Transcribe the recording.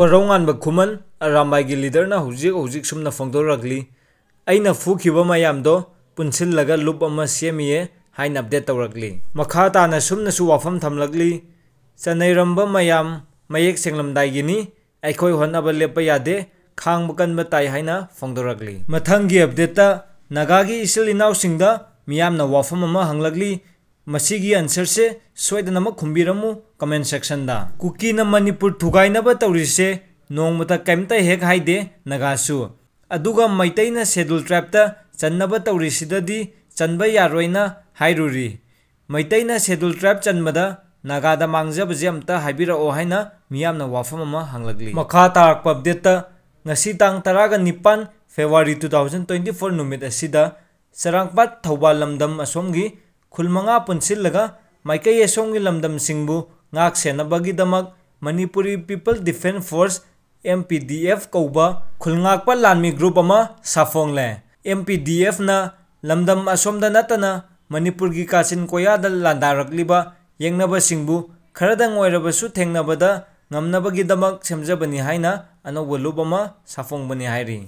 कौरव खुमन अरामबाई की लीडर ना हुजिक हुजिक सुमना फोंदोरगली अइना फुखिब मयामदो पुनसिल लगा लुप अमा सेमिए हाइन अपडेट तौरगली मखा ताना सुमना सु वाफम थमलगली चनैरंब मयाम मयेक सेंगलमदाइगिनी अइखोय लेप यादे खांग बकन बताय हाइना फोंदोरगली मथंगी अपडेट ता नगागी इसल इनाउ सिंगदा वाफम हंगलगली ꯃꯁꯤꯒꯤ ꯑꯟꯁꯔꯁꯦ ꯁꯣꯏꯗꯅꯃꯛ ꯈꯨꯝꯕꯤꯔꯝꯃꯨ ꯀꯃꯦꯟ ꯁꯦꯛꯁꯟꯗ ꯀꯨꯀꯤꯅ ꯃꯅꯤꯄꯨꯔ ꯊꯨꯒꯥꯏꯅꯕ ꯇꯧꯔꯤꯁꯦ ꯅꯣꯡꯃꯇ ꯀꯩꯝꯇ ꯍꯦꯛ ꯍꯥꯏꯗꯦ ꯅꯥꯒꯥꯁꯨ ꯑꯗꯨꯒ ꯃꯩꯇꯩꯅ ꯁꯦꯗꯨꯜ ꯇ꯭ꯔꯥꯏꯕꯇ ꯆꯟꯅꯕ ꯇꯧꯔꯤꯁꯤꯗꯗꯤ ꯆꯟꯕ ꯌꯥꯔꯣꯏꯅ ꯍꯥꯏꯔꯨꯔꯤ ꯃꯩꯇꯩꯅ ꯁꯦꯗꯨꯜ ꯇ꯭ꯔꯥꯏꯕ ꯆꯟꯕꯗ ꯅꯥꯒꯥꯗ ꯃꯥꯡꯖꯕꯁꯦ ꯑꯝꯇ ꯍꯥꯏꯕꯤꯔꯛꯑꯣ ꯍꯥꯏꯅ ꯃꯤꯌꯥꯝꯅ ꯋꯥꯐꯝ ꯑꯃ ꯍꯥꯡꯂꯛꯂꯤ ꯃꯈꯥ ꯇꯥꯔꯛꯄ ꯑꯞꯗꯦꯠꯇ ngasi tang taraga nipan February 2024 numit asida sarangpat thawba lamdam asomgi ꯈꯨꯜꯃꯉꯥ ꯄꯨꯟꯁꯤꯜꯂꯒ ꯃꯥꯏꯀꯩ ꯑꯁꯣꯝꯒꯤ ꯂꯝꯗꯝꯁꯤꯡꯕꯨ ꯉꯥꯛ ꯁꯦꯟꯅꯕꯒꯤꯗꯃꯛ Manipuri people defence force M P D F ꯀꯧꯕ ꯈꯨꯜꯉꯥꯛꯄ ꯂꯥꯟꯃꯤ ꯒ꯭ꯔꯨꯞ ꯑꯃ ꯁꯥꯐꯣꯡꯂꯦ ꯑꯦꯝ ꯄꯤ ꯗꯤ ꯑꯦꯐꯅ ꯂꯝꯗꯝ ꯑꯁꯣꯝꯗ ꯅꯠꯇꯅ ꯃꯅꯤꯄꯨꯔꯒꯤ ꯀꯥꯆꯤꯟ ꯀꯣꯌꯥꯗ ꯂꯥꯟꯗꯥꯔꯛꯂꯤꯕ ꯌꯦꯡꯅꯕꯁꯤꯡꯕꯨ ꯈꯔꯗꯪ ꯑꯣꯏꯔꯕꯁꯨ ꯊꯦꯡꯅꯕꯗ ꯉꯝꯅꯕꯒꯤꯗꯃꯛ ꯁꯦꯝꯖꯕꯅꯤ ꯍꯥꯏꯅ ꯑꯅꯧꯕ ꯂꯨꯞ ꯑꯃ ꯁꯥꯐꯣꯡꯕꯅꯤ ꯍꯥꯏꯔꯤ